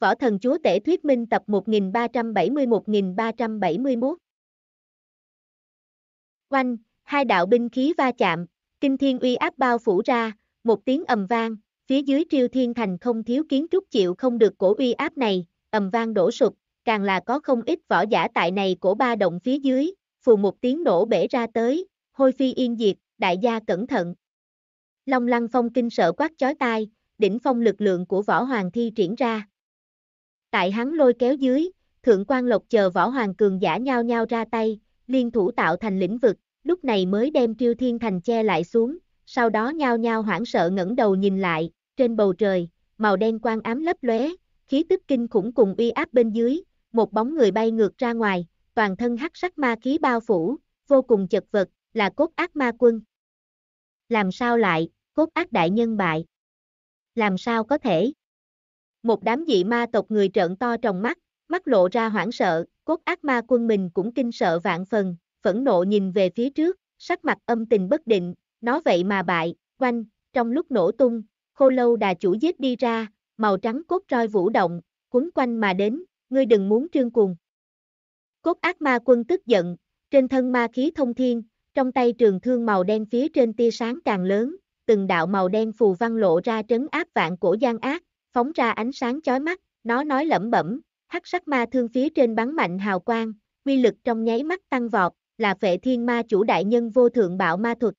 Võ Thần Chúa Tể Thuyết Minh tập 1371 1371 Oanh, hai đạo binh khí va chạm, kinh thiên uy áp bao phủ ra, một tiếng ầm vang, phía dưới triêu thiên thành không thiếu kiến trúc chịu không được cổ uy áp này, ầm vang đổ sụp, càng là có không ít võ giả tại này của ba động phía dưới, phù một tiếng nổ bể ra tới, hôi phi yên diệt, đại gia cẩn thận. Long lăng phong kinh sợ quát chói tai, đỉnh phong lực lượng của võ hoàng thi triển ra, Tại hắn lôi kéo dưới, thượng quan lộc chờ võ hoàng cường giả nhau nhau ra tay, liên thủ tạo thành lĩnh vực, lúc này mới đem triêu thiên thành che lại xuống, sau đó nhau nhau hoảng sợ ngẩng đầu nhìn lại, trên bầu trời, màu đen quang ám lấp lóe, khí tức kinh khủng cùng uy áp bên dưới, một bóng người bay ngược ra ngoài, toàn thân hắc sắc ma khí bao phủ, vô cùng chật vật, là cốt ác ma quân. Làm sao lại, cốt ác đại nhân bại? Làm sao có thể? Một đám dị ma tộc người trợn to trong mắt, mắt lộ ra hoảng sợ, cốt ác ma quân mình cũng kinh sợ vạn phần, phẫn nộ nhìn về phía trước, sắc mặt âm tình bất định, nó vậy mà bại, quanh, trong lúc nổ tung, khô lâu đà chủ giết đi ra, màu trắng cốt roi vũ động, cuốn quanh mà đến, ngươi đừng muốn trương cuồng. Cốt ác ma quân tức giận, trên thân ma khí thông thiên, trong tay trường thương màu đen phía trên tia sáng càng lớn, từng đạo màu đen phù văn lộ ra trấn áp vạn cổ gian ác, phóng ra ánh sáng chói mắt, nó nói lẩm bẩm, hắc sắc ma thương phía trên bắn mạnh hào quang, quy lực trong nháy mắt tăng vọt, là vệ thiên ma chủ đại nhân vô thượng bạo ma thuật.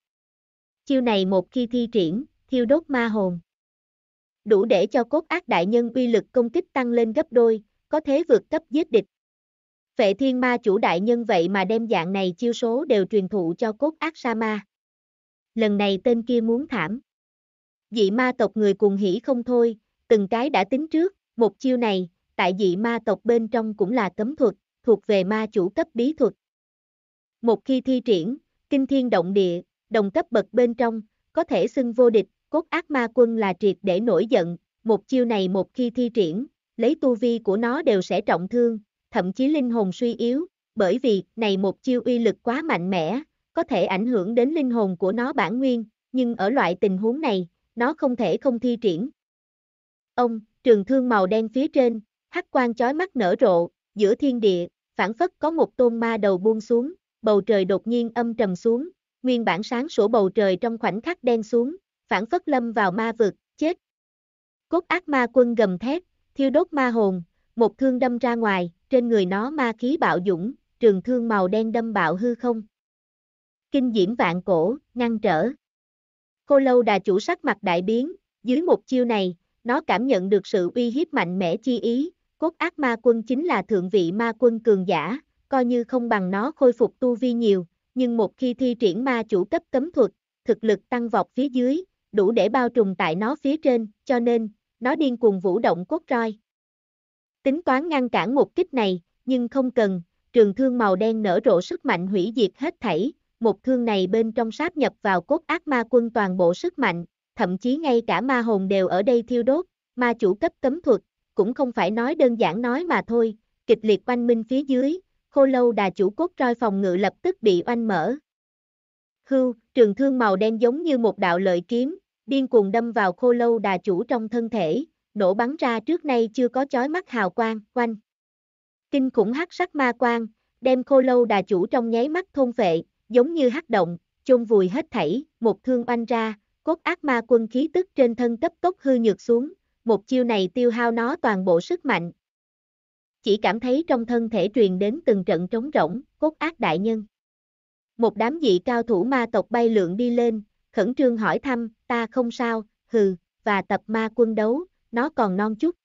Chiêu này một khi thi triển, thiêu đốt ma hồn. Đủ để cho cốt ác đại nhân uy lực công kích tăng lên gấp đôi, có thế vượt cấp giết địch. Vệ thiên ma chủ đại nhân vậy mà đem dạng này chiêu số đều truyền thụ cho cốt ác sa ma. Lần này tên kia muốn thảm. Dị ma tộc người cùng hỉ không thôi, từng cái đã tính trước, một chiêu này, tại dị ma tộc bên trong cũng là cấm thuật, thuộc về ma chủ cấp bí thuật. Một khi thi triển, kinh thiên động địa, đồng cấp bậc bên trong, có thể xưng vô địch, cốt ác ma quân là triệt để nổi giận, một chiêu này một khi thi triển, lấy tu vi của nó đều sẽ trọng thương, thậm chí linh hồn suy yếu, bởi vì này một chiêu uy lực quá mạnh mẽ, có thể ảnh hưởng đến linh hồn của nó bản nguyên, nhưng ở loại tình huống này, nó không thể không thi triển, Ông, trường thương màu đen phía trên, hắc quang chói mắt nở rộ, giữa thiên địa, phản phất có một tôn ma đầu buông xuống, bầu trời đột nhiên âm trầm xuống, nguyên bản sáng sủa bầu trời trong khoảnh khắc đen xuống, phản phất lâm vào ma vực, chết. Cốt ác ma quân gầm thét, thiêu đốt ma hồn, một thương đâm ra ngoài, trên người nó ma khí bạo dũng, trường thương màu đen đâm bạo hư không. Kinh diễm vạn cổ, ngăn trở. Cô lâu đà chủ sắc mặt đại biến, dưới một chiêu này, nó cảm nhận được sự uy hiếp mạnh mẽ chi ý, cốt ác ma quân chính là thượng vị ma quân cường giả, coi như không bằng nó khôi phục tu vi nhiều, nhưng một khi thi triển ma chủ cấp cấm thuật, thực lực tăng vọt phía dưới, đủ để bao trùm tại nó phía trên, cho nên, nó điên cuồng vũ động cốt roi. Tính toán ngăn cản một kích này, nhưng không cần, trường thương màu đen nở rộ sức mạnh hủy diệt hết thảy, một thương này bên trong sáp nhập vào cốt ác ma quân toàn bộ sức mạnh, thậm chí ngay cả ma hồn đều ở đây thiêu đốt, ma chủ cấp cấm thuật, cũng không phải nói đơn giản nói mà thôi, kịch liệt oanh minh phía dưới, khô lâu đà chủ cốt roi phòng ngự lập tức bị oanh mở. Hưu, trường thương màu đen giống như một đạo lợi kiếm, điên cuồng đâm vào khô lâu đà chủ trong thân thể, nổ bắn ra trước nay chưa có chói mắt hào quang, oanh Kinh khủng hắc sắc ma quang, đem khô lâu đà chủ trong nháy mắt thôn phệ, giống như hắc động, chôn vùi hết thảy, một thương banh ra, Cốt ác ma quân khí tức trên thân cấp tốc hư nhược xuống, một chiêu này tiêu hao nó toàn bộ sức mạnh. Chỉ cảm thấy trong thân thể truyền đến từng trận trống rỗng, cốt ác đại nhân. Một đám dị cao thủ ma tộc bay lượn đi lên, khẩn trương hỏi thăm, ta không sao, hừ, và tập ma quân đấu, nó còn non chút.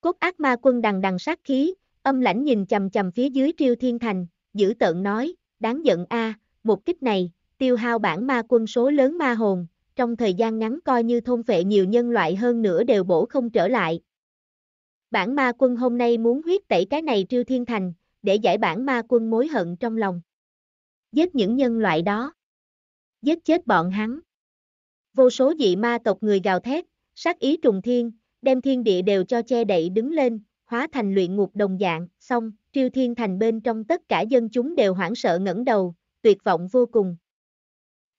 Cốt ác ma quân đằng đằng sát khí, âm lãnh nhìn chầm chầm phía dưới triêu thiên thành, giữ tợn nói, đáng giận a à, một kích này, tiêu hao bản ma quân số lớn ma hồn, trong thời gian ngắn coi như thôn phệ nhiều nhân loại hơn nữa đều bổ không trở lại. Bản ma quân hôm nay muốn huyết tẩy cái này triêu thiên thành, để giải bản ma quân mối hận trong lòng. Giết những nhân loại đó. Giết chết bọn hắn. Vô số dị ma tộc người gào thét, sát ý trùng thiên, đem thiên địa đều cho che đậy đứng lên, hóa thành luyện ngục đồng dạng, xong, triêu thiên thành bên trong tất cả dân chúng đều hoảng sợ ngẩng đầu, tuyệt vọng vô cùng,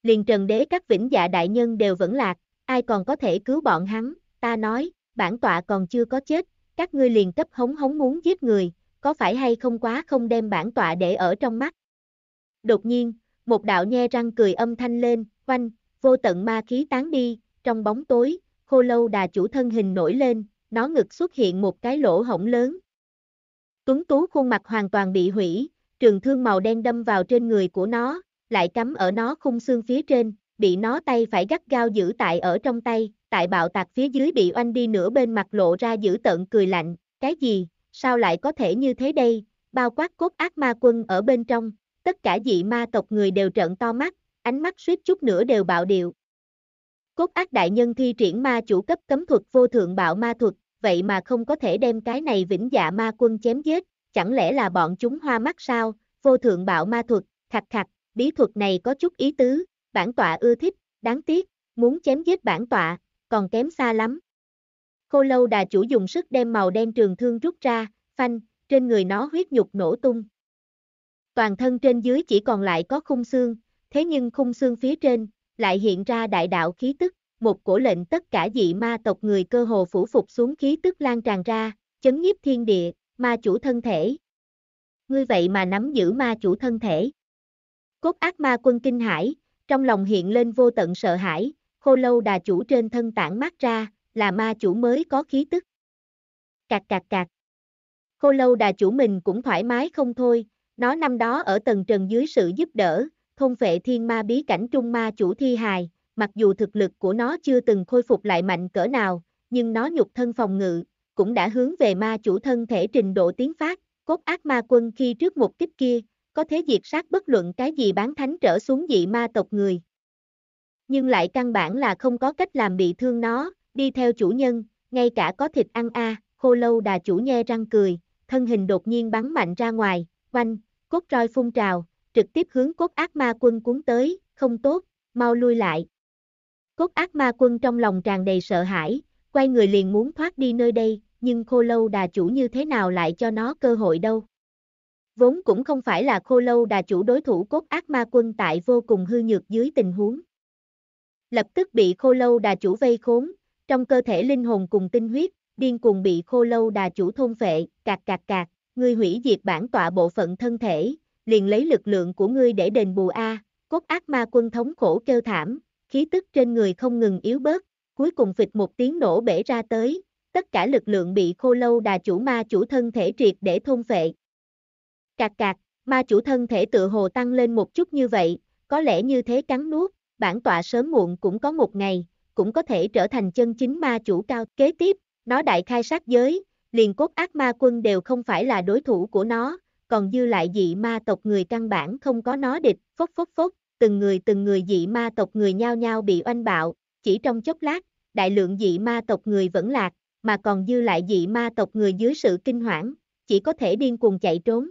liền trần đế các vĩnh dạ đại nhân đều vẫn lạc, ai còn có thể cứu bọn hắn, ta nói, bản tọa còn chưa có chết, các ngươi liền cấp hống hống muốn giết người, có phải hay không quá không đem bản tọa để ở trong mắt. Đột nhiên, một đạo nhe răng cười âm thanh lên, quanh, vô tận ma khí tán đi, trong bóng tối, khô lâu đà chủ thân hình nổi lên, nó ngực xuất hiện một cái lỗ hổng lớn. Tuấn tú khuôn mặt hoàn toàn bị hủy, trường thương màu đen đâm vào trên người của nó, lại cắm ở nó khung xương phía trên, bị nó tay phải gắt gao giữ tại ở trong tay, tại bạo tạc phía dưới bị oanh đi nửa bên mặt lộ ra giữ tận cười lạnh, cái gì, sao lại có thể như thế đây, bao quát cốt ác ma quân ở bên trong, tất cả dị ma tộc người đều trợn to mắt, ánh mắt suýt chút nữa đều bạo điệu. Cốt ác đại nhân thi triển ma chủ cấp cấm thuật vô thượng bạo ma thuật, vậy mà không có thể đem cái này vĩnh dạ ma quân chém giết, chẳng lẽ là bọn chúng hoa mắt sao, vô thượng bạo ma thuật, khạch khạch, bí thuật này có chút ý tứ, bản tọa ưa thích, đáng tiếc, muốn chém giết bản tọa, còn kém xa lắm. Khô lâu đà chủ dùng sức đem màu đen trường thương rút ra, phanh, trên người nó huyết nhục nổ tung. Toàn thân trên dưới chỉ còn lại có khung xương, thế nhưng khung xương phía trên, lại hiện ra đại đạo khí tức, một cổ lệnh tất cả dị ma tộc người cơ hồ phủ phục xuống khí tức lan tràn ra, chấn nhiếp thiên địa, ma chủ thân thể. Ngươi vậy mà nắm giữ ma chủ thân thể. Cốt ác ma quân kinh hải, trong lòng hiện lên vô tận sợ hãi, khô lâu đà chủ trên thân tản mát ra, là ma chủ mới có khí tức. Cạc cạc cạc. Khô lâu đà chủ mình cũng thoải mái không thôi, nó năm đó ở tầng trần dưới sự giúp đỡ, thôn vệ thiên ma bí cảnh trung ma chủ thi hài, mặc dù thực lực của nó chưa từng khôi phục lại mạnh cỡ nào, nhưng nó nhục thân phòng ngự, cũng đã hướng về ma chủ thân thể trình độ tiến phát, cốt ác ma quân khi trước một kích kia, có thế diệt sát bất luận cái gì bán thánh trở xuống dị ma tộc người. Nhưng lại căn bản là không có cách làm bị thương nó, đi theo chủ nhân, ngay cả có thịt ăn a, khô lâu đà chủ nhe răng cười, thân hình đột nhiên bắn mạnh ra ngoài, oanh, cốt roi phun trào, trực tiếp hướng cốt ác ma quân cuốn tới, không tốt, mau lui lại. Cốt ác ma quân trong lòng tràn đầy sợ hãi, quay người liền muốn thoát đi nơi đây, nhưng khô lâu đà chủ như thế nào lại cho nó cơ hội đâu vốn cũng không phải là khô lâu đà chủ đối thủ cốt ác ma quân tại vô cùng hư nhược dưới tình huống. Lập tức bị khô lâu đà chủ vây khốn, trong cơ thể linh hồn cùng tinh huyết, điên cuồng bị khô lâu đà chủ thôn phệ, cạc cạc cạc, ngươi hủy diệt bản tọa bộ phận thân thể, liền lấy lực lượng của ngươi để đền bù A, cốt ác ma quân thống khổ kêu thảm, khí tức trên người không ngừng yếu bớt, cuối cùng phịch một tiếng nổ bể ra tới, tất cả lực lượng bị khô lâu đà chủ ma chủ thân thể triệt để thôn phệ, Cạc cạc, ma chủ thân thể tựa hồ tăng lên một chút như vậy, có lẽ như thế cắn nuốt, bản tọa sớm muộn cũng có một ngày, cũng có thể trở thành chân chính ma chủ cao. Kế tiếp, nó đại khai sát giới, liền cốt ác ma quân đều không phải là đối thủ của nó, còn dư lại dị ma tộc người căn bản không có nó địch, phốc phốc phốc, từng người từng người dị ma tộc người nhao nhao bị oanh bạo, chỉ trong chốc lát, đại lượng dị ma tộc người vẫn lạc, mà còn dư lại dị ma tộc người dưới sự kinh hoảng, chỉ có thể điên cuồng chạy trốn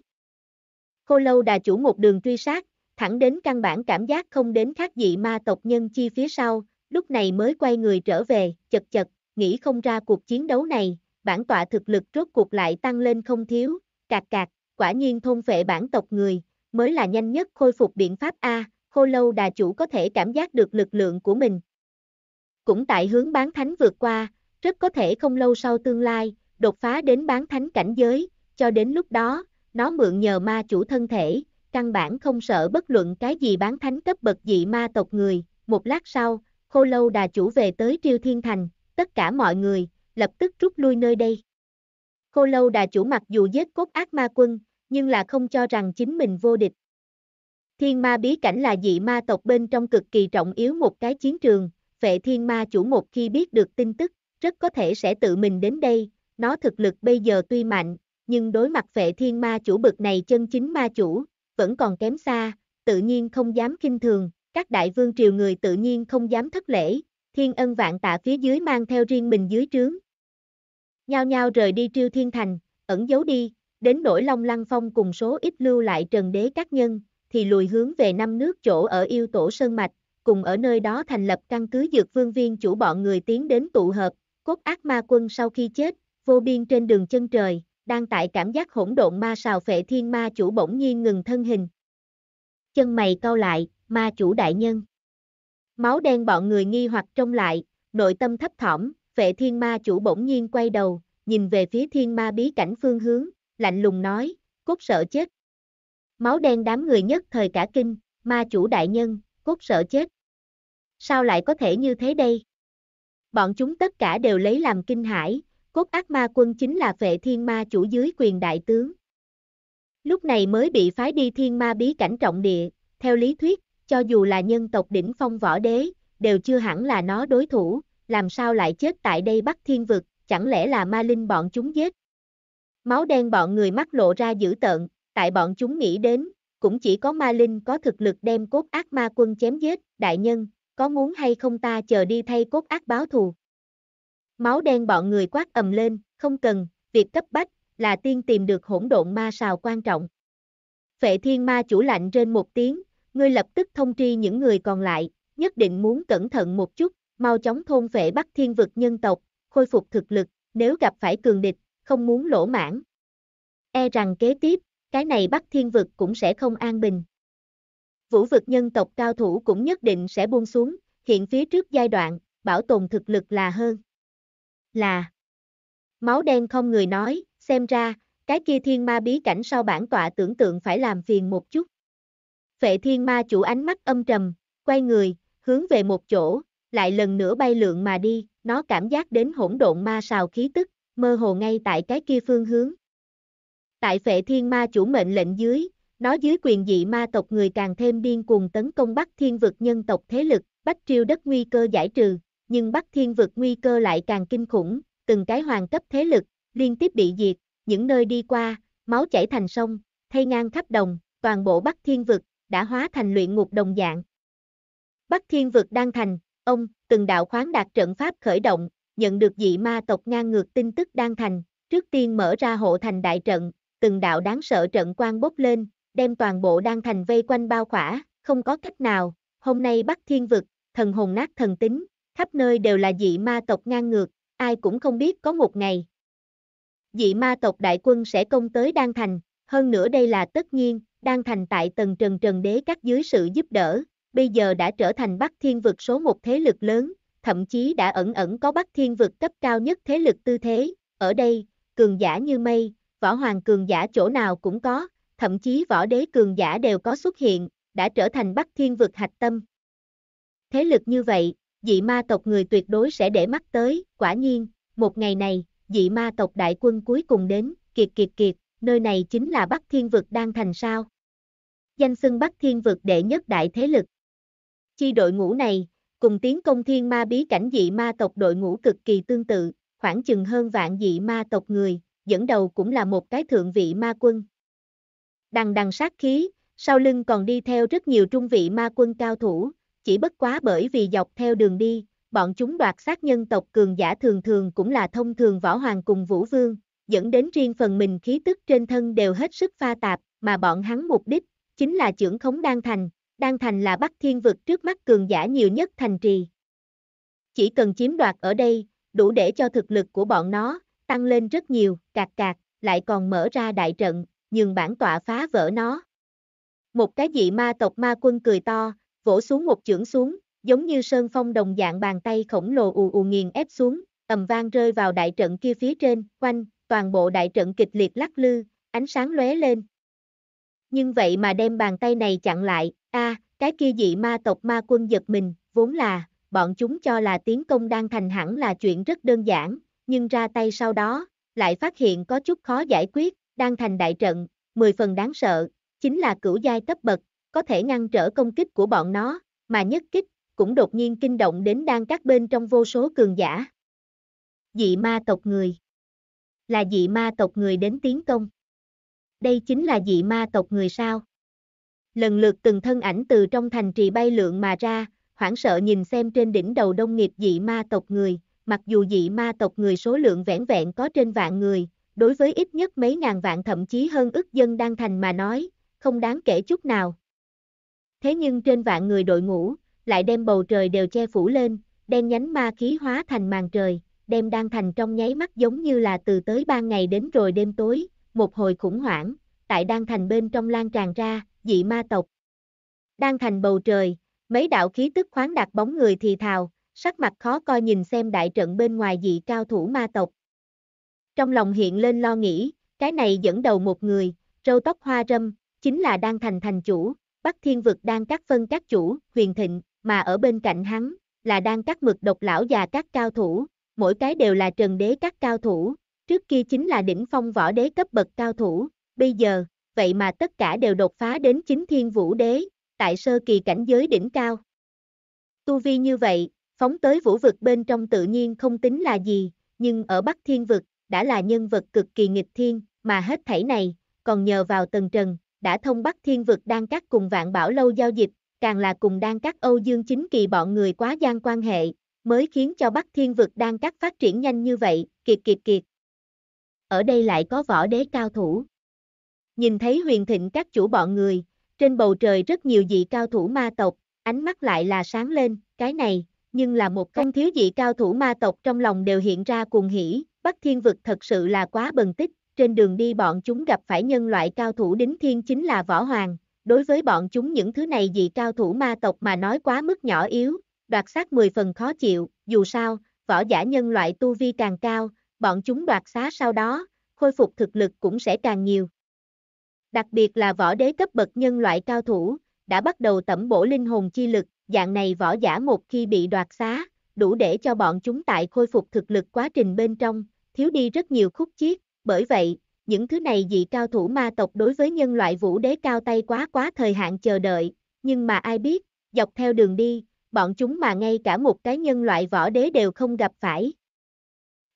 khô lâu đà chủ một đường truy sát, thẳng đến căn bản cảm giác không đến khác dị ma tộc nhân chi phía sau, lúc này mới quay người trở về, chật chật, nghĩ không ra cuộc chiến đấu này, bản tọa thực lực rốt cuộc lại tăng lên không thiếu, cạc cạc, quả nhiên thôn vệ bản tộc người, mới là nhanh nhất khôi phục biện pháp A, khô lâu đà chủ có thể cảm giác được lực lượng của mình. Cũng tại hướng bán thánh vượt qua, rất có thể không lâu sau tương lai, đột phá đến bán thánh cảnh giới, cho đến lúc đó, nó mượn nhờ ma chủ thân thể, căn bản không sợ bất luận cái gì bán thánh cấp bậc dị ma tộc người, một lát sau, khô lâu đà chủ về tới triêu thiên thành, tất cả mọi người, lập tức rút lui nơi đây. Khô lâu đà chủ mặc dù giết cốt ác ma quân, nhưng là không cho rằng chính mình vô địch. Thiên ma bí cảnh là dị ma tộc bên trong cực kỳ trọng yếu một cái chiến trường, vệ thiên ma chủ một khi biết được tin tức, rất có thể sẽ tự mình đến đây, nó thực lực bây giờ tuy mạnh, nhưng đối mặt vệ thiên ma chủ bực này chân chính ma chủ, vẫn còn kém xa, tự nhiên không dám kinh thường, các đại vương triều người tự nhiên không dám thất lễ, thiên ân vạn tạ phía dưới mang theo riêng mình dưới trướng. Nhao nhao rời đi triêu thiên thành, ẩn giấu đi, đến nỗi Long Lăng Phong cùng số ít lưu lại trần đế các nhân, thì lùi hướng về năm nước chỗ ở yêu tổ Sơn Mạch, cùng ở nơi đó thành lập căn cứ dược vương viên chủ bọn người tiến đến tụ hợp, cốt ác ma quân sau khi chết, vô biên trên đường chân trời, đang tại cảm giác hỗn độn ma xào phệ thiên ma chủ bỗng nhiên ngừng thân hình. Chân mày cau lại, ma chủ đại nhân. Máu đen bọn người nghi hoặc trông lại, nội tâm thấp thỏm, phệ thiên ma chủ bỗng nhiên quay đầu, nhìn về phía thiên ma bí cảnh phương hướng, lạnh lùng nói, cốt sợ chết. Máu đen đám người nhất thời cả kinh, ma chủ đại nhân, cốt sợ chết. Sao lại có thể như thế đây? Bọn chúng tất cả đều lấy làm kinh hãi, cốt ác ma quân chính là vệ thiên ma chủ dưới quyền đại tướng. Lúc này mới bị phái đi thiên ma bí cảnh trọng địa, theo lý thuyết, cho dù là nhân tộc đỉnh phong võ đế, đều chưa hẳn là nó đối thủ, làm sao lại chết tại đây Bắc thiên vực, chẳng lẽ là ma linh bọn chúng giết. Máu đen bọn người mắt lộ ra dữ tợn, tại bọn chúng nghĩ đến, cũng chỉ có ma linh có thực lực đem cốt ác ma quân chém giết, đại nhân, có muốn hay không ta chờ đi thay cốt ác báo thù. Máu đen bọn người quát ầm lên, không cần, việc cấp bách, là tiên tìm được hỗn độn ma sào quan trọng. Phệ thiên ma chủ lạnh trên một tiếng, ngươi lập tức thông tri những người còn lại, nhất định muốn cẩn thận một chút, mau chóng thôn phệ bắt thiên vực nhân tộc, khôi phục thực lực, nếu gặp phải cường địch, không muốn lỗ mãn. E rằng kế tiếp, cái này bắt thiên vực cũng sẽ không an bình. Vũ vực nhân tộc cao thủ cũng nhất định sẽ buông xuống, hiện phía trước giai đoạn, bảo tồn thực lực là hơn là Máu đen không người nói, xem ra, cái kia thiên ma bí cảnh sau bản tọa tưởng tượng phải làm phiền một chút. Phệ thiên ma chủ ánh mắt âm trầm, quay người, hướng về một chỗ, lại lần nữa bay lượng mà đi, nó cảm giác đến hỗn độn ma sào khí tức, mơ hồ ngay tại cái kia phương hướng. Tại phệ thiên ma chủ mệnh lệnh dưới, nó dưới quyền dị ma tộc người càng thêm điên cuồng tấn công bắt thiên vực nhân tộc thế lực, bách triêu đất nguy cơ giải trừ, nhưng Bắc Thiên vực nguy cơ lại càng kinh khủng, từng cái hoàng cấp thế lực, liên tiếp bị diệt, những nơi đi qua, máu chảy thành sông, thay ngang khắp đồng, toàn bộ Bắc Thiên vực, đã hóa thành luyện ngục đồng dạng. Bắc Thiên vực đang thành, ông, từng đạo khoáng đạt trận pháp khởi động, nhận được dị ma tộc ngang ngược tin tức đang thành, trước tiên mở ra hộ thành đại trận, từng đạo đáng sợ trận quan bốc lên, đem toàn bộ đang thành vây quanh bao khỏa, không có cách nào, hôm nay Bắc Thiên vực, thần hồn nát thần tính, khắp nơi đều là dị ma tộc ngang ngược, ai cũng không biết có một ngày. Dị ma tộc đại quân sẽ công tới Đan Thành, hơn nữa đây là tất nhiên, Đan Thành tại tầng trần trần đế các dưới sự giúp đỡ, bây giờ đã trở thành Bắc Thiên vực số một thế lực lớn, thậm chí đã ẩn ẩn có Bắc Thiên vực cấp cao nhất thế lực tư thế, ở đây, cường giả như mây, võ hoàng cường giả chỗ nào cũng có, thậm chí võ đế cường giả đều có xuất hiện, đã trở thành Bắc Thiên vực hạch tâm. Thế lực như vậy, dị ma tộc người tuyệt đối sẽ để mắt tới, quả nhiên, một ngày này, dị ma tộc đại quân cuối cùng đến, kiệt kiệt kiệt, nơi này chính là Bắc Thiên Vực đang thành sao. Danh xưng Bắc Thiên Vực đệ nhất đại thế lực. Chi đội ngũ này, cùng tiến công thiên ma bí cảnh dị ma tộc đội ngũ cực kỳ tương tự, khoảng chừng hơn vạn dị ma tộc người, dẫn đầu cũng là một cái thượng vị ma quân. Đằng đằng sát khí, sau lưng còn đi theo rất nhiều trung vị ma quân cao thủ, chỉ bất quá bởi vì dọc theo đường đi, bọn chúng đoạt sát nhân tộc cường giả thường thường cũng là thông thường võ hoàng cùng vũ vương, dẫn đến riêng phần mình khí tức trên thân đều hết sức pha tạp, mà bọn hắn mục đích, chính là trưởng khống đan thành, đan thành là bắc thiên vực trước mắt cường giả nhiều nhất thành trì. Chỉ cần chiếm đoạt ở đây, đủ để cho thực lực của bọn nó, tăng lên rất nhiều, cạc cạc, lại còn mở ra đại trận, nhường bản tọa phá vỡ nó. Một cái dị ma tộc ma quân cười to, vỗ xuống một chưởng xuống, giống như sơn phong đồng dạng bàn tay khổng lồ ù ù nghiền ép xuống, ầm vang rơi vào đại trận kia phía trên, quanh, toàn bộ đại trận kịch liệt lắc lư, ánh sáng lóe lên. Nhưng vậy mà đem bàn tay này chặn lại, a, cái kia dị ma tộc ma quân giật mình, vốn là, bọn chúng cho là tiến công đang thành hẳn là chuyện rất đơn giản, nhưng ra tay sau đó, lại phát hiện có chút khó giải quyết, đang thành đại trận, 10 phần đáng sợ, chính là cửu giai cấp bậc, có thể ngăn trở công kích của bọn nó, mà nhất kích, cũng đột nhiên kinh động đến đang các bên trong vô số cường giả. Dị ma tộc người Là dị ma tộc người đến tiến công. Đây chính là dị ma tộc người sao? Lần lượt từng thân ảnh từ trong thành trì bay lượn mà ra, hoảng sợ nhìn xem trên đỉnh đầu đông nghiệp dị ma tộc người, mặc dù dị ma tộc người số lượng vẻn vẹn có trên vạn người, đối với ít nhất mấy ngàn vạn thậm chí hơn ức dân đang thành mà nói, không đáng kể chút nào, Thế nhưng trên vạn người đội ngũ, lại đem bầu trời đều che phủ lên, đen nhánh ma khí hóa thành màn trời, đem đang thành trong nháy mắt giống như là từ tới ban ngày đến rồi đêm tối, một hồi khủng hoảng, tại đang thành bên trong lan tràn ra, dị ma tộc. Đang thành bầu trời, mấy đạo khí tức khoáng đạt bóng người thì thào, sắc mặt khó coi nhìn xem đại trận bên ngoài dị cao thủ ma tộc. Trong lòng hiện lên lo nghĩ, cái này dẫn đầu một người, râu tóc hoa râm, chính là đang thành thành chủ, Bắc Thiên Vực đang cắt phân các chủ, huyền thịnh, mà ở bên cạnh hắn, là đang cắt mực độc lão già các cao thủ, mỗi cái đều là trần đế các cao thủ, trước kia chính là đỉnh phong võ đế cấp bậc cao thủ, bây giờ, vậy mà tất cả đều đột phá đến chính thiên vũ đế, tại sơ kỳ cảnh giới đỉnh cao. Tu vi như vậy, phóng tới vũ vực bên trong tự nhiên không tính là gì, nhưng ở Bắc Thiên Vực, đã là nhân vật cực kỳ nghịch thiên, mà hết thảy này, còn nhờ vào tần trần, đã thông Bắc Thiên vực đang cắt cùng Vạn Bảo lâu giao dịch, càng là cùng đang cắt Âu Dương Chính Kỳ bọn người quá gian quan hệ, mới khiến cho Bắc Thiên vực đang cắt phát triển nhanh như vậy, kiệt kiệt kiệt. Ở đây lại có võ đế cao thủ. Nhìn thấy huyền thịnh các chủ bọn người, trên bầu trời rất nhiều dị cao thủ ma tộc, ánh mắt lại là sáng lên, cái này, nhưng là một không thiếu dị cao thủ ma tộc trong lòng đều hiện ra cuồng hỉ, Bắc Thiên vực thật sự là quá bần tích, trên đường đi bọn chúng gặp phải nhân loại cao thủ đính thiên chính là võ hoàng, đối với bọn chúng những thứ này gì cao thủ ma tộc mà nói quá mức nhỏ yếu, đoạt sát 10 phần khó chịu, dù sao, võ giả nhân loại tu vi càng cao, bọn chúng đoạt xá sau đó, khôi phục thực lực cũng sẽ càng nhiều. Đặc biệt là võ đế cấp bậc nhân loại cao thủ, đã bắt đầu tẩm bổ linh hồn chi lực, dạng này võ giả một khi bị đoạt xá, đủ để cho bọn chúng tại khôi phục thực lực quá trình bên trong, thiếu đi rất nhiều khúc chiết, bởi vậy, những thứ này dị cao thủ ma tộc đối với nhân loại vũ đế cao tay quá quá thời hạn chờ đợi, nhưng mà ai biết, dọc theo đường đi, bọn chúng mà ngay cả một cái nhân loại võ đế đều không gặp phải.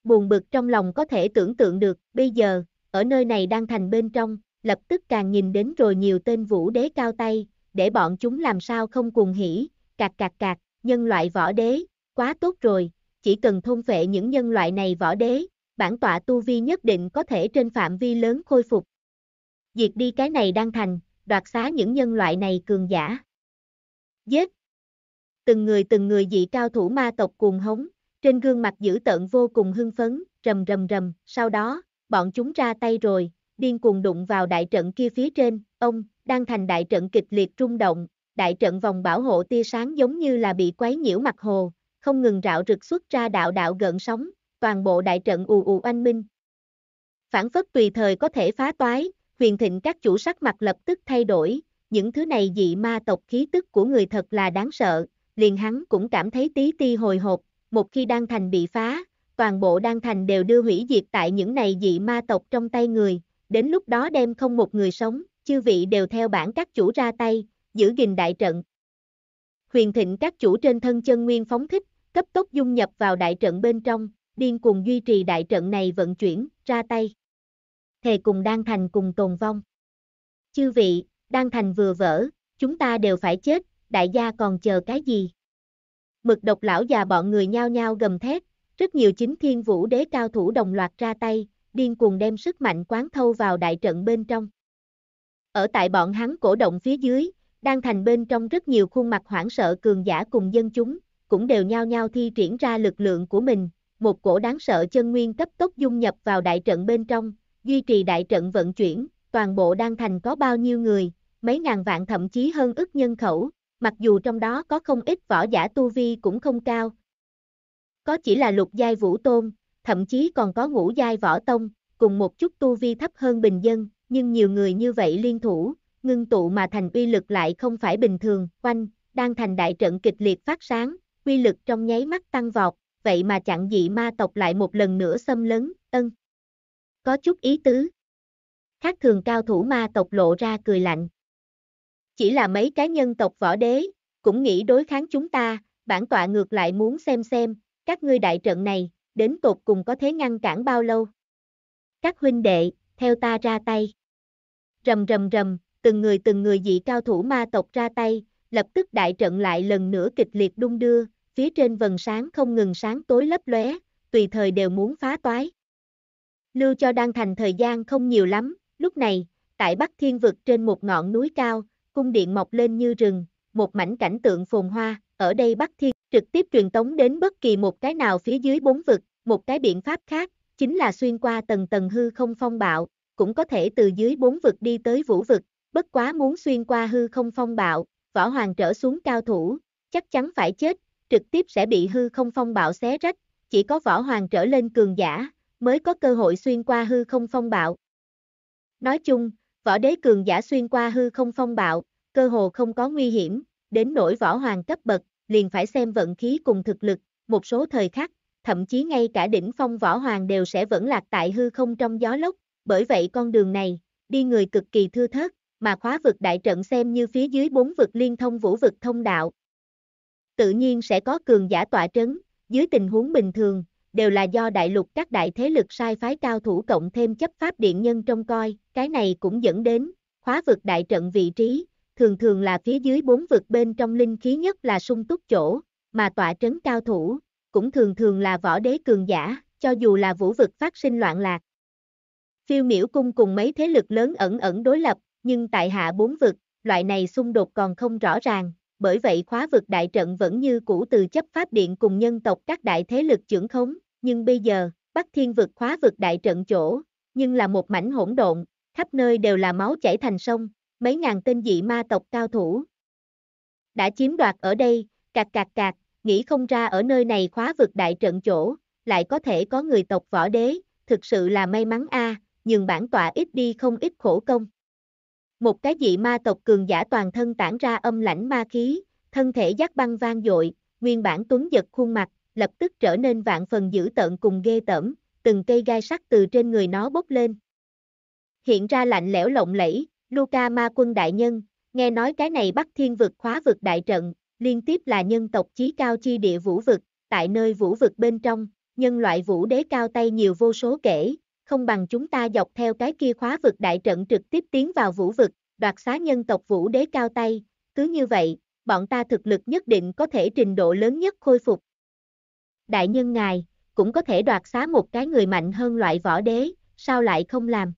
Buồn bực trong lòng có thể tưởng tượng được, bây giờ, ở nơi này đang thành bên trong, lập tức càng nhìn đến rồi nhiều tên vũ đế cao tay, để bọn chúng làm sao không cuồng hỉ, cạc cạc cạc, nhân loại võ đế, quá tốt rồi, chỉ cần thôn phệ những nhân loại này võ đế, bản tọa tu vi nhất định có thể trên phạm vi lớn khôi phục. Diệt đi cái này đang thành, đoạt xá những nhân loại này cường giả. Giết! Từng người từng người dị cao thủ ma tộc cuồng hống, trên gương mặt dữ tợn vô cùng hưng phấn, rầm rầm rầm, sau đó, bọn chúng ra tay rồi, điên cuồng đụng vào đại trận kia phía trên, ông, đang thành đại trận kịch liệt trung động, đại trận vòng bảo hộ tia sáng giống như là bị quấy nhiễu mặt hồ, không ngừng rạo rực xuất ra đạo đạo gợn sóng, toàn bộ đại trận ù ù oanh minh. Phản phất tùy thời có thể phá toái, huyền thịnh các chủ sắc mặt lập tức thay đổi, những thứ này dị ma tộc khí tức của người thật là đáng sợ, liền hắn cũng cảm thấy tí ti hồi hộp, một khi đan thành bị phá, toàn bộ đan thành đều đưa hủy diệt tại những này dị ma tộc trong tay người, đến lúc đó đem không một người sống, chư vị đều theo bản các chủ ra tay, giữ gìn đại trận. Huyền thịnh các chủ trên thân chân nguyên phóng thích, cấp tốc dung nhập vào đại trận bên trong, điên cuồng duy trì đại trận này vận chuyển, ra tay. Thề cùng Đan Thành cùng tồn vong. Chư vị, Đan Thành vừa vỡ, chúng ta đều phải chết, đại gia còn chờ cái gì? Mực độc lão già bọn người nhao nhao gầm thét, rất nhiều chính thiên vũ đế cao thủ đồng loạt ra tay, điên cuồng đem sức mạnh quán thâu vào đại trận bên trong. Ở tại bọn hắn cổ động phía dưới, Đan thành bên trong rất nhiều khuôn mặt hoảng sợ cường giả cùng dân chúng, cũng đều nhao nhao thi triển ra lực lượng của mình, một cổ đáng sợ chân nguyên cấp tốc dung nhập vào đại trận bên trong, duy trì đại trận vận chuyển, toàn bộ đang thành có bao nhiêu người, mấy ngàn vạn thậm chí hơn ức nhân khẩu, mặc dù trong đó có không ít võ giả tu vi cũng không cao. Có chỉ là lục giai vũ tôn, thậm chí còn có ngũ giai võ tông, cùng một chút tu vi thấp hơn bình dân, nhưng nhiều người như vậy liên thủ, ngưng tụ mà thành uy lực lại không phải bình thường, quanh, đang thành đại trận kịch liệt phát sáng, uy lực trong nháy mắt tăng vọt, vậy mà chặn dị ma tộc lại một lần nữa xâm lấn, ân. Có chút ý tứ. Khác thường cao thủ ma tộc lộ ra cười lạnh. Chỉ là mấy cái nhân tộc võ đế, cũng nghĩ đối kháng chúng ta, bản tọa ngược lại muốn xem xem, các ngươi đại trận này, đến tột cùng có thế ngăn cản bao lâu. Các huynh đệ, theo ta ra tay. Rầm rầm rầm, từng người từng người dị cao thủ ma tộc ra tay, lập tức đại trận lại lần nữa kịch liệt đung đưa, phía trên vầng sáng không ngừng sáng tối lấp lóe, tùy thời đều muốn phá toái. Lưu cho đang thành thời gian không nhiều lắm, lúc này, tại Bắc Thiên vực trên một ngọn núi cao, cung điện mọc lên như rừng, một mảnh cảnh tượng phồn hoa, ở đây Bắc Thiên trực tiếp truyền tống đến bất kỳ một cái nào phía dưới bốn vực, một cái biện pháp khác, chính là xuyên qua tầng tầng hư không phong bạo, cũng có thể từ dưới bốn vực đi tới vũ vực, bất quá muốn xuyên qua hư không phong bạo, võ hoàng trở xuống cao thủ, chắc chắn phải chết, trực tiếp sẽ bị hư không phong bạo xé rách, chỉ có võ hoàng trở lên cường giả, mới có cơ hội xuyên qua hư không phong bạo. Nói chung, võ đế cường giả xuyên qua hư không phong bạo, cơ hồ không có nguy hiểm, đến nỗi võ hoàng cấp bậc, liền phải xem vận khí cùng thực lực, một số thời khắc, thậm chí ngay cả đỉnh phong võ hoàng đều sẽ vẫn lạc tại hư không trong gió lốc, bởi vậy con đường này, đi người cực kỳ thưa thớt, mà khóa vực đại trận xem như phía dưới bốn vực liên thông vũ vực thông đạo, tự nhiên sẽ có cường giả tỏa trấn, dưới tình huống bình thường, đều là do đại lục các đại thế lực sai phái cao thủ cộng thêm chấp pháp điện nhân trong coi, cái này cũng dẫn đến, khóa vực đại trận vị trí, thường thường là phía dưới bốn vực bên trong linh khí nhất là sung túc chỗ, mà tỏa trấn cao thủ, cũng thường thường là võ đế cường giả, cho dù là vũ vực phát sinh loạn lạc. Phiêu miễu cung cùng mấy thế lực lớn ẩn ẩn đối lập, nhưng tại hạ bốn vực, loại này xung đột còn không rõ ràng, bởi vậy khóa vực đại trận vẫn như cũ từ chấp pháp điện cùng nhân tộc các đại thế lực trưởng khống, nhưng bây giờ, Bắc Thiên vực khóa vực đại trận chỗ, nhưng là một mảnh hỗn độn, khắp nơi đều là máu chảy thành sông, mấy ngàn tên dị ma tộc cao thủ. Đã chiếm đoạt ở đây, cạc cạc cạc, nghĩ không ra ở nơi này khóa vực đại trận chỗ, lại có thể có người tộc võ đế, thực sự là may mắn a, nhưng bản tọa ít đi không ít khổ công. Một cái dị ma tộc cường giả toàn thân tản ra âm lãnh ma khí, thân thể giác băng vang dội, nguyên bản tuấn giật khuôn mặt, lập tức trở nên vạn phần dữ tợn cùng ghê tởm, từng cây gai sắc từ trên người nó bốc lên. Hiện ra lạnh lẽo lộng lẫy, Luca ma quân đại nhân, nghe nói cái này bắt thiên vực khóa vực đại trận, liên tiếp là nhân tộc chí cao chi địa vũ vực, tại nơi vũ vực bên trong, nhân loại vũ đế cao tay nhiều vô số kể, không bằng chúng ta dọc theo cái kia khóa vực đại trận trực tiếp tiến vào vũ vực, đoạt xá nhân tộc vũ đế cao tay, cứ như vậy, bọn ta thực lực nhất định có thể trình độ lớn nhất khôi phục. Đại nhân ngài, cũng có thể đoạt xá một cái người mạnh hơn loại võ đế, sao lại không làm?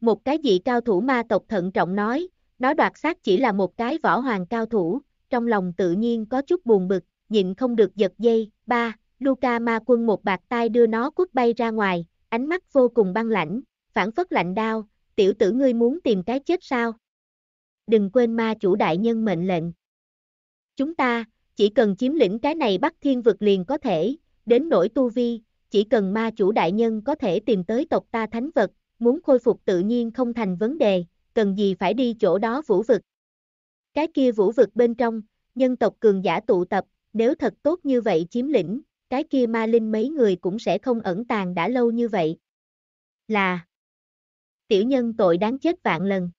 Một cái dị cao thủ ma tộc thận trọng nói, nó đoạt xác chỉ là một cái võ hoàng cao thủ, trong lòng tự nhiên có chút buồn bực, nhịn không được giật dây, ba, Luca ma quân một bạc tay đưa nó quất bay ra ngoài, ánh mắt vô cùng băng lãnh, phản phất lạnh đao, tiểu tử ngươi muốn tìm cái chết sao? Đừng quên ma chủ đại nhân mệnh lệnh. Chúng ta, chỉ cần chiếm lĩnh cái này Bắc Thiên vực liền có thể, đến nỗi tu vi, chỉ cần ma chủ đại nhân có thể tìm tới tộc ta thánh vật, muốn khôi phục tự nhiên không thành vấn đề, cần gì phải đi chỗ đó vũ vực. Cái kia vũ vực bên trong, nhân tộc cường giả tụ tập, nếu thật tốt như vậy chiếm lĩnh, cái kia ma linh mấy người cũng sẽ không ẩn tàng đã lâu như vậy. Là Tiểu nhân tội đáng chết vạn lần.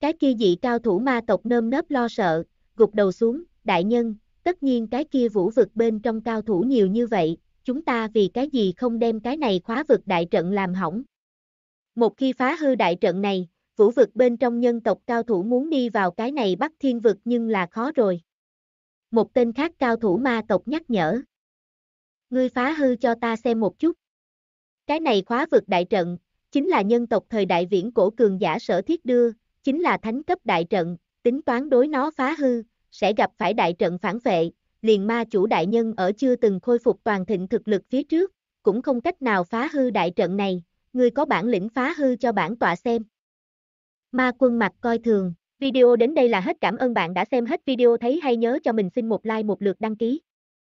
Cái kia dị cao thủ ma tộc nơm nớp lo sợ, gục đầu xuống, đại nhân, tất nhiên cái kia vũ vực bên trong cao thủ nhiều như vậy, chúng ta vì cái gì không đem cái này khóa vực đại trận làm hỏng. Một khi phá hư đại trận này, vũ vực bên trong nhân tộc cao thủ muốn đi vào cái này bắt thiên vực nhưng là khó rồi. Một tên khác cao thủ ma tộc nhắc nhở. Ngươi phá hư cho ta xem một chút. Cái này khóa vực đại trận, chính là nhân tộc thời đại viễn cổ cường giả sở thiết đưa, chính là thánh cấp đại trận, tính toán đối nó phá hư, sẽ gặp phải đại trận phản vệ, liền ma chủ đại nhân ở chưa từng khôi phục toàn thịnh thực lực phía trước, cũng không cách nào phá hư đại trận này, ngươi có bản lĩnh phá hư cho bản tọa xem. Ma quân mặt coi thường, video đến đây là hết cảm ơn bạn đã xem hết video thấy hay nhớ cho mình xin một like một lượt đăng ký.